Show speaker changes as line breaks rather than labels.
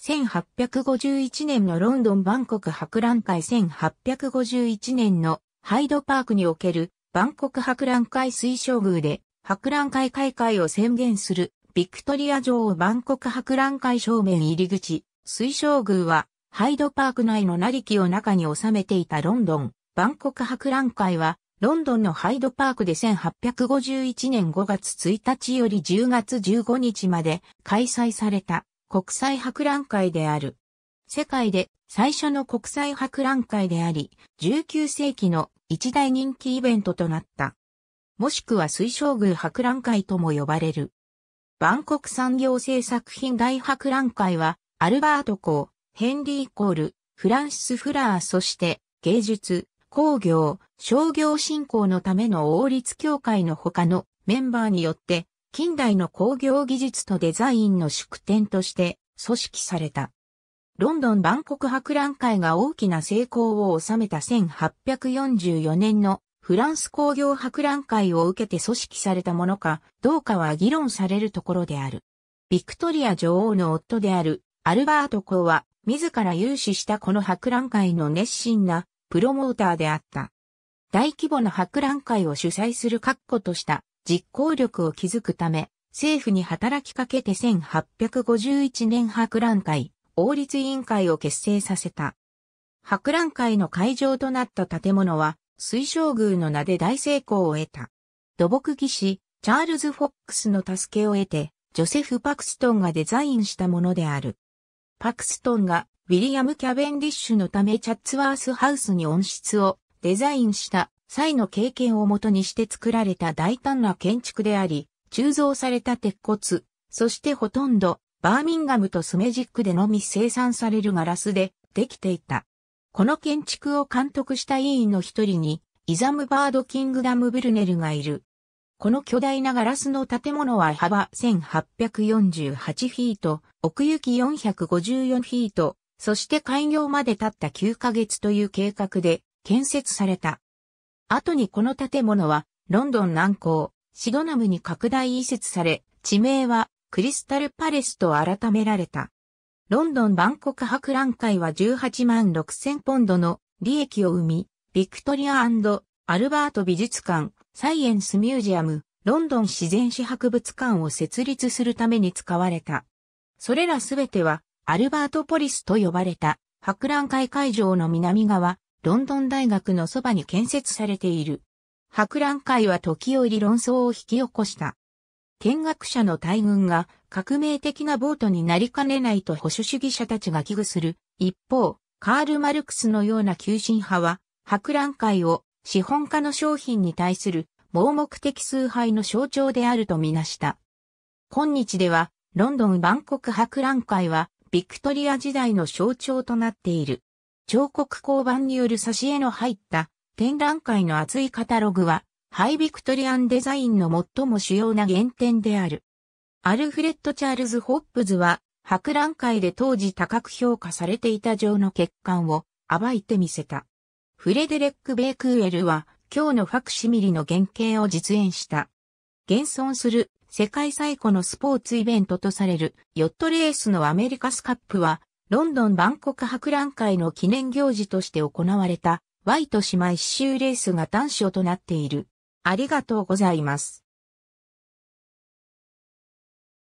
1851年のロンドン万国博覧会1851年のハイドパークにおける万国博覧会推奨宮で博覧会開会を宣言するビクトリア城を万国博覧会正面入り口推奨宮はハイドパーク内の成木を中に収めていたロンドン万国博覧会はロンドンのハイドパークで1851年5月1日より10月15日まで開催された。国際博覧会である。世界で最初の国際博覧会であり、19世紀の一大人気イベントとなった。もしくは水晶宮博覧会とも呼ばれる。万国産業製作品大博覧会は、アルバート校、ヘンリー・コール、フランシス・フラー、そして芸術、工業、商業振興のための王立協会の他のメンバーによって近代の工業技術とデザインの祝典として組織された。ロンドン万国博覧会が大きな成功を収めた1844年のフランス工業博覧会を受けて組織されたものかどうかは議論されるところである。ビクトリア女王の夫であるアルバート公は自ら有志したこの博覧会の熱心なプロモーターであった。大規模な博覧会を主催する確固とした実行力を築くため、政府に働きかけて1851年博覧会、王立委員会を結成させた。博覧会の会場となった建物は、水晶宮の名で大成功を得た。土木技師、チャールズ・フォックスの助けを得て、ジョセフ・パクストンがデザインしたものである。パクストンがウィリアム・キャベンディッシュのためチャッツワースハウスに温室をデザインした際の経験をもとにして作られた大胆な建築であり、鋳造された鉄骨、そしてほとんどバーミンガムとスメジックでのみ生産されるガラスでできていた。この建築を監督した委員の一人に、イザムバード・キングダム・ブルネルがいる。この巨大なガラスの建物は幅1848フィート、奥行き454フィート、そして開業まで経った9ヶ月という計画で建設された。後にこの建物は、ロンドン南港、シドナムに拡大移設され、地名は、クリスタルパレスと改められた。ロンドン万国博覧会は18万6000ポンドの利益を生み、ビクトリアアルバート美術館、サイエンスミュージアム、ロンドン自然史博物館を設立するために使われた。それらすべては、アルバートポリスと呼ばれた、博覧会会場の南側、ロンドン大学のそばに建設されている。博覧会は時折論争を引き起こした。見学者の大群が革命的な暴徒になりかねないと保守主義者たちが危惧する。一方、カール・マルクスのような求心派は、博覧会を資本家の商品に対する盲目的崇拝の象徴であるとみなした。今日では、ロンドン万国博覧会は、ビクトリア時代の象徴となっている。彫刻工板による挿絵の入った展覧会の厚いカタログは、ハイビクトリアンデザインの最も主要な原点である。アルフレッド・チャールズ・ホップズは、博覧会で当時高く評価されていた上の欠陥を暴いてみせた。フレデレック・ベイクーエルは、今日のファクシミリの原型を実演した。現存する世界最古のスポーツイベントとされるヨットレースのアメリカスカップはロンドン万国博覧会の記念行事として行われた、ワイト姉妹刺繍レースが短所となっている。ありがとうございます。